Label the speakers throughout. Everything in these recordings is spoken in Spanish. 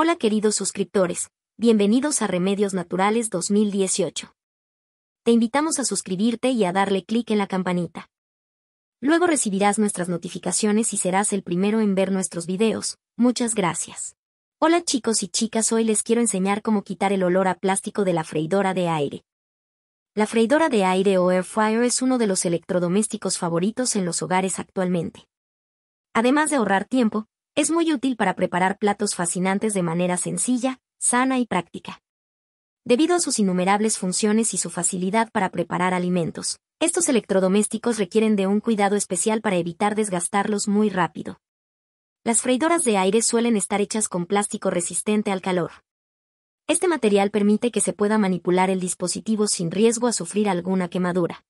Speaker 1: Hola queridos suscriptores, bienvenidos a Remedios Naturales 2018. Te invitamos a suscribirte y a darle clic en la campanita. Luego recibirás nuestras notificaciones y serás el primero en ver nuestros videos. Muchas gracias. Hola chicos y chicas, hoy les quiero enseñar cómo quitar el olor a plástico de la freidora de aire. La freidora de aire o air fryer es uno de los electrodomésticos favoritos en los hogares actualmente. Además de ahorrar tiempo, es muy útil para preparar platos fascinantes de manera sencilla, sana y práctica. Debido a sus innumerables funciones y su facilidad para preparar alimentos, estos electrodomésticos requieren de un cuidado especial para evitar desgastarlos muy rápido. Las freidoras de aire suelen estar hechas con plástico resistente al calor. Este material permite que se pueda manipular el dispositivo sin riesgo a sufrir alguna quemadura.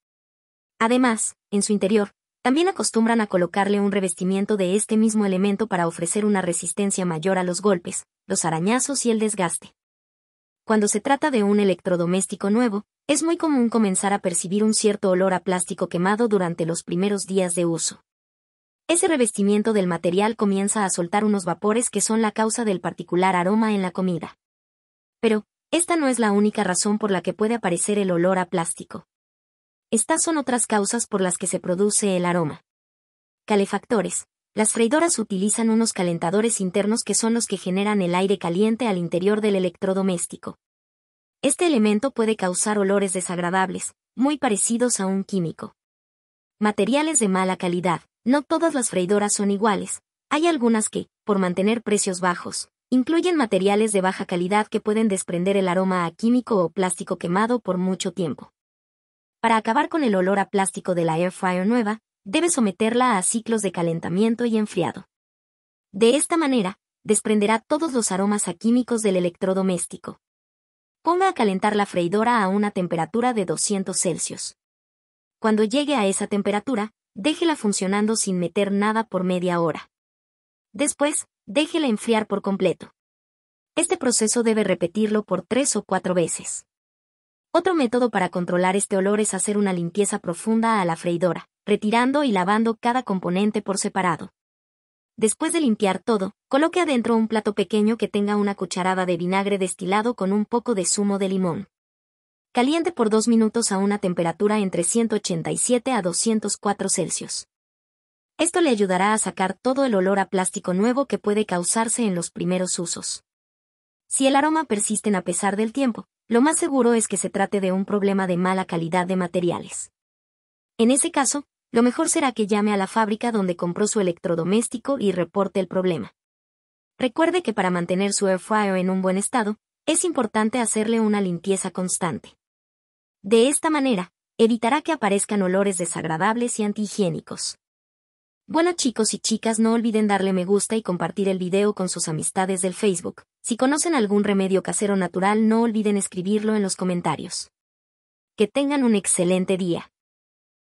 Speaker 1: Además, en su interior, también acostumbran a colocarle un revestimiento de este mismo elemento para ofrecer una resistencia mayor a los golpes, los arañazos y el desgaste. Cuando se trata de un electrodoméstico nuevo, es muy común comenzar a percibir un cierto olor a plástico quemado durante los primeros días de uso. Ese revestimiento del material comienza a soltar unos vapores que son la causa del particular aroma en la comida. Pero, esta no es la única razón por la que puede aparecer el olor a plástico. Estas son otras causas por las que se produce el aroma. Calefactores. Las freidoras utilizan unos calentadores internos que son los que generan el aire caliente al interior del electrodoméstico. Este elemento puede causar olores desagradables, muy parecidos a un químico. Materiales de mala calidad. No todas las freidoras son iguales. Hay algunas que, por mantener precios bajos, incluyen materiales de baja calidad que pueden desprender el aroma a químico o plástico quemado por mucho tiempo. Para acabar con el olor a plástico de la air fryer nueva, debe someterla a ciclos de calentamiento y enfriado. De esta manera, desprenderá todos los aromas a químicos del electrodoméstico. Ponga a calentar la freidora a una temperatura de 200 Celsius. Cuando llegue a esa temperatura, déjela funcionando sin meter nada por media hora. Después, déjela enfriar por completo. Este proceso debe repetirlo por tres o cuatro veces. Otro método para controlar este olor es hacer una limpieza profunda a la freidora, retirando y lavando cada componente por separado. Después de limpiar todo, coloque adentro un plato pequeño que tenga una cucharada de vinagre destilado con un poco de zumo de limón. Caliente por dos minutos a una temperatura entre 187 a 204 Celsius. Esto le ayudará a sacar todo el olor a plástico nuevo que puede causarse en los primeros usos. Si el aroma persiste a pesar del tiempo, lo más seguro es que se trate de un problema de mala calidad de materiales. En ese caso, lo mejor será que llame a la fábrica donde compró su electrodoméstico y reporte el problema. Recuerde que para mantener su air en un buen estado, es importante hacerle una limpieza constante. De esta manera, evitará que aparezcan olores desagradables y antihigiénicos. Bueno chicos y chicas no olviden darle me gusta y compartir el video con sus amistades del Facebook. Si conocen algún remedio casero natural no olviden escribirlo en los comentarios. Que tengan un excelente día.